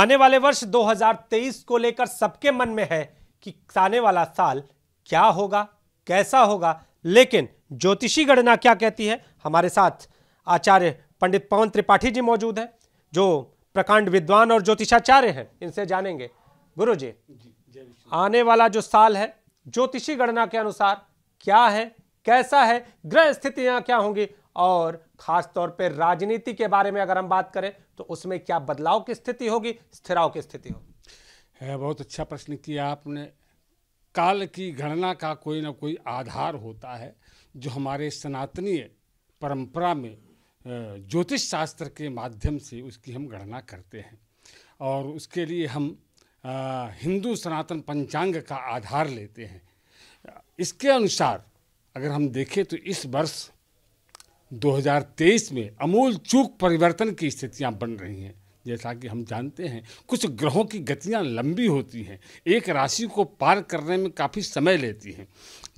आने वाले वर्ष 2023 को लेकर सबके मन में है कि आने वाला साल क्या होगा कैसा होगा लेकिन ज्योतिषी गणना क्या कहती है हमारे साथ आचार्य पंडित पवन त्रिपाठी जी मौजूद हैं जो प्रकांड विद्वान और ज्योतिषाचार्य हैं इनसे जानेंगे गुरु जी आने वाला जो साल है ज्योतिषी गणना के अनुसार क्या है कैसा है ग्रह स्थितियां क्या होंगी और खासतौर पर राजनीति के बारे में अगर हम बात करें तो उसमें क्या बदलाव की स्थिति होगी स्थिराव की स्थिति होगी है बहुत अच्छा प्रश्न किया आपने काल की गणना का कोई ना कोई आधार होता है जो हमारे सनातनीय परंपरा में ज्योतिष शास्त्र के माध्यम से उसकी हम गणना करते हैं और उसके लिए हम हिंदू सनातन पंचांग का आधार लेते हैं इसके अनुसार अगर हम देखें तो इस वर्ष 2023 में अमूल चूक परिवर्तन की स्थितियां बन रही हैं जैसा कि हम जानते हैं कुछ ग्रहों की गतियां लंबी होती हैं एक राशि को पार करने में काफ़ी समय लेती हैं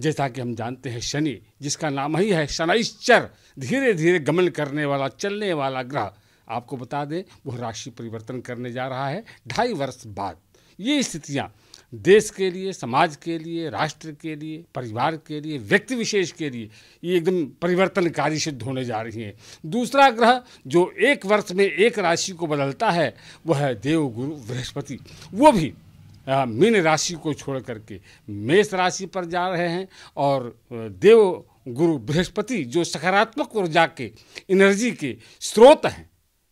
जैसा कि हम जानते हैं शनि जिसका नाम ही है शनाइश्चर धीरे धीरे गमन करने वाला चलने वाला ग्रह आपको बता दें वह राशि परिवर्तन करने जा रहा है ढाई वर्ष बाद ये स्थितियाँ देश के लिए समाज के लिए राष्ट्र के लिए परिवार के लिए व्यक्ति विशेष के लिए ये एकदम परिवर्तनकारी सिद्ध होने जा रही हैं दूसरा ग्रह जो एक वर्ष में एक राशि को बदलता है वह है देव गुरु बृहस्पति वो भी मीन राशि को छोड़ करके मेष राशि पर जा रहे हैं और देव गुरु बृहस्पति जो सकारात्मक ऊर्जा के एनर्जी के स्रोत हैं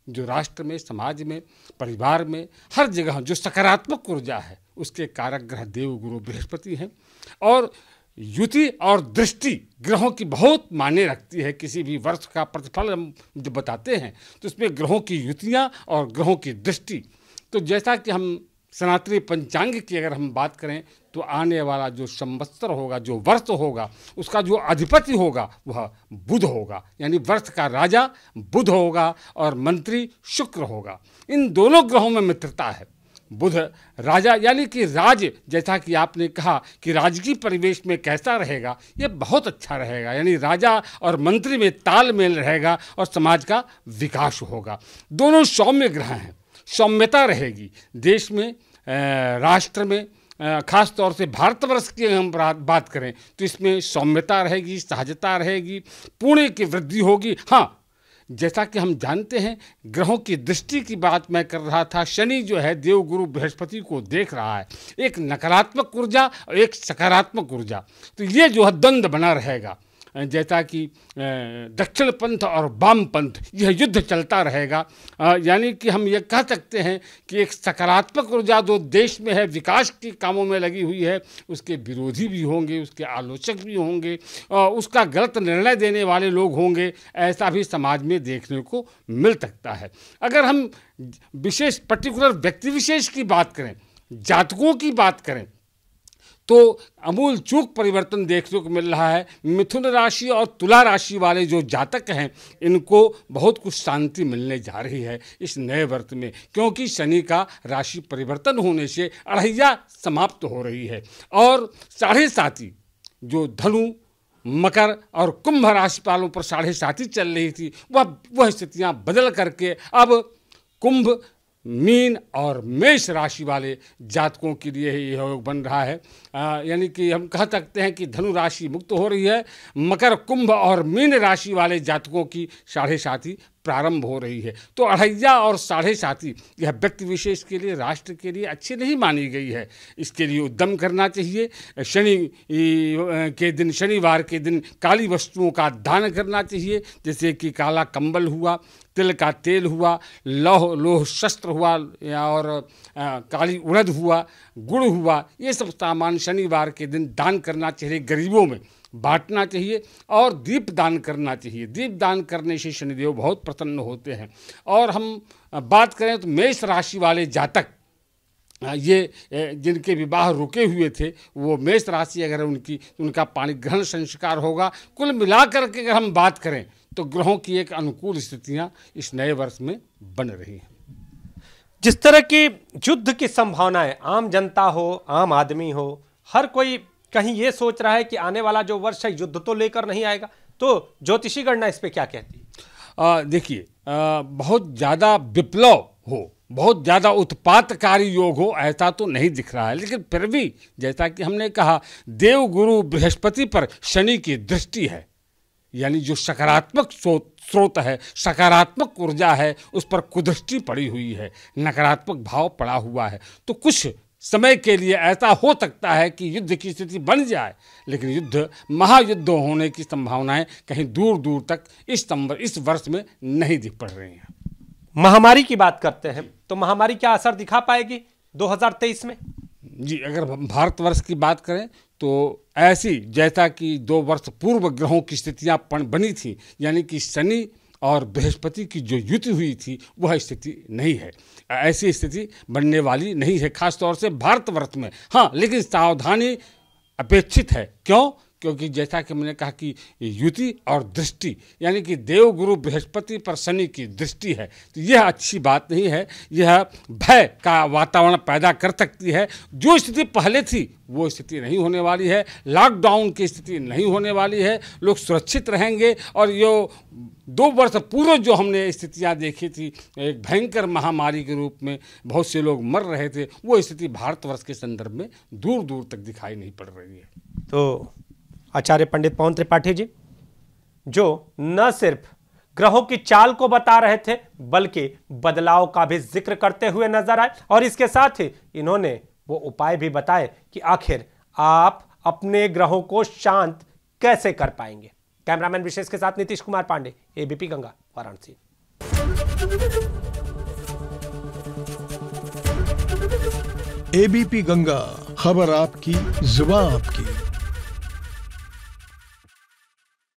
जो राष्ट्र में समाज में परिवार में हर जगह जो सकारात्मक ऊर्जा है उसके कारक ग्रह देव गुरु बृहस्पति हैं और युति और दृष्टि ग्रहों की बहुत माने रखती है किसी भी वर्ष का प्रतिफल हम जब बताते हैं तो उसमें ग्रहों की युतियाँ और ग्रहों की दृष्टि तो जैसा कि हम सनातनी पंचांग की अगर हम बात करें तो आने वाला जो संवत्सर होगा जो वर्ष होगा उसका जो अधिपति होगा वह बुध होगा यानी वर्ष का राजा बुध होगा और मंत्री शुक्र होगा इन दोनों ग्रहों में मित्रता है बुध राजा यानी कि राज जैसा कि आपने कहा कि राजकीय परिवेश में कैसा रहेगा ये बहुत अच्छा रहेगा यानी राजा और मंत्री में तालमेल रहेगा और समाज का विकास होगा दोनों सौम्य ग्रह हैं सौम्यता रहेगी देश में राष्ट्र में खास तौर से भारतवर्ष की हम बात करें तो इसमें सौम्यता रहेगी सहजता रहेगी पुण्य की वृद्धि होगी हाँ जैसा कि हम जानते हैं ग्रहों की दृष्टि की बात मैं कर रहा था शनि जो है देवगुरु बृहस्पति को देख रहा है एक नकारात्मक ऊर्जा और एक सकारात्मक ऊर्जा तो ये जो है द्वंद्व बना रहेगा जैसा कि दक्षिण पंथ और वाम पंथ यह युद्ध चलता रहेगा यानी कि हम ये कह सकते हैं कि एक सकारात्मक ऊर्जा जो देश में है विकास के कामों में लगी हुई है उसके विरोधी भी होंगे उसके आलोचक भी होंगे उसका गलत निर्णय देने वाले लोग होंगे ऐसा भी समाज में देखने को मिल सकता है अगर हम विशेष पर्टिकुलर व्यक्ति विशेष की बात करें जातकों की बात करें तो अमूल चूक परिवर्तन देखने को मिल रहा है मिथुन राशि और तुला राशि वाले जो जातक हैं इनको बहुत कुछ शांति मिलने जा रही है इस नए वर्त में क्योंकि शनि का राशि परिवर्तन होने से अढ़ैया समाप्त हो रही है और साढ़े साथी जो धनु मकर और कुंभ राशि वालों पर साढ़े साथी चल रही थी वह वह स्थितियाँ बदल करके अब कुंभ मीन और मेष राशि वाले जातकों के लिए ये योग बन रहा है यानी कि हम कह सकते हैं कि धनु राशि मुक्त हो रही है मकर कुंभ और मीन राशि वाले जातकों की साढ़े साथी प्रारंभ हो रही है तो अढ़ैया और साढ़े साथी यह व्यक्ति विशेष के लिए राष्ट्र के लिए अच्छी नहीं मानी गई है इसके लिए उद्यम करना चाहिए शनि के दिन शनिवार के दिन काली वस्तुओं का दान करना चाहिए जैसे कि काला कंबल हुआ तिल का तेल हुआ लौह लोह शस्त्र हुआ और आ, काली उड़द हुआ गुड़ हुआ ये सब सामान शनिवार के दिन दान करना चाहिए गरीबों में बांटना चाहिए और दीप दान करना चाहिए दीप दान करने से शनिदेव बहुत प्रसन्न होते हैं और हम बात करें तो मेष राशि वाले जातक ये जिनके विवाह रुके हुए थे वो मेष राशि अगर उनकी उनका पाणी ग्रहण संस्कार होगा कुल मिलाकर के अगर हम बात करें तो ग्रहों की एक अनुकूल स्थितियां इस नए वर्ष में बन रही हैं जिस तरह की युद्ध की संभावनाएं आम जनता हो आम आदमी हो हर कोई कहीं ये सोच रहा है कि आने वाला जो वर्ष है युद्ध तो लेकर नहीं आएगा तो ज्योतिषी गणना इस पर क्या कहती है देखिए बहुत ज़्यादा विप्लव हो बहुत ज़्यादा उत्पातकारी योग हो ऐसा तो नहीं दिख रहा है लेकिन फिर भी जैसा कि हमने कहा देव गुरु बृहस्पति पर शनि की दृष्टि है यानी जो सकारात्मक स्रोत है सकारात्मक ऊर्जा है उस पर कुदृष्टि पड़ी हुई है नकारात्मक भाव पड़ा हुआ है तो कुछ समय के लिए ऐसा हो सकता है कि युद्ध की स्थिति बन जाए लेकिन युद्ध महायुद्ध होने की संभावनाएं कहीं दूर दूर तक इस संवर इस वर्ष में नहीं दिख पड़ रही हैं महामारी की बात करते हैं तो महामारी क्या असर दिखा पाएगी 2023 में जी अगर भारतवर्ष की बात करें तो ऐसी जैसा कि दो वर्ष पूर्व ग्रहों की स्थितियां बनी थी यानी कि शनि और बृहस्पति की जो युति हुई थी वह स्थिति नहीं है ऐसी स्थिति बनने वाली नहीं है खासतौर से भारतवर्ष में हाँ लेकिन सावधानी अपेक्षित है क्यों क्योंकि जैसा कि मैंने कहा कि युति और दृष्टि यानी कि देव गुरु बृहस्पति पर शनि की दृष्टि है तो यह अच्छी बात नहीं है यह भय का वातावरण पैदा कर सकती है जो स्थिति पहले थी वो स्थिति नहीं होने वाली है लॉकडाउन की स्थिति नहीं होने वाली है लोग सुरक्षित रहेंगे और यो दो वर्ष पूर्व जो हमने स्थितियाँ देखी थी एक भयंकर महामारी के रूप में बहुत से लोग मर रहे थे वो स्थिति भारतवर्ष के संदर्भ में दूर दूर तक दिखाई नहीं पड़ रही है तो आचार्य पंडित पवन त्रिपाठी जी जो न सिर्फ ग्रहों की चाल को बता रहे थे बल्कि बदलाव का भी जिक्र करते हुए नजर आए और इसके साथ ही इन्होंने वो उपाय भी बताए कि आखिर आप अपने ग्रहों को शांत कैसे कर पाएंगे कैमरामैन विशेष के साथ नीतीश कुमार पांडे एबीपी गंगा वाराणसी एबीपी गंगा खबर आपकी जुबा आपकी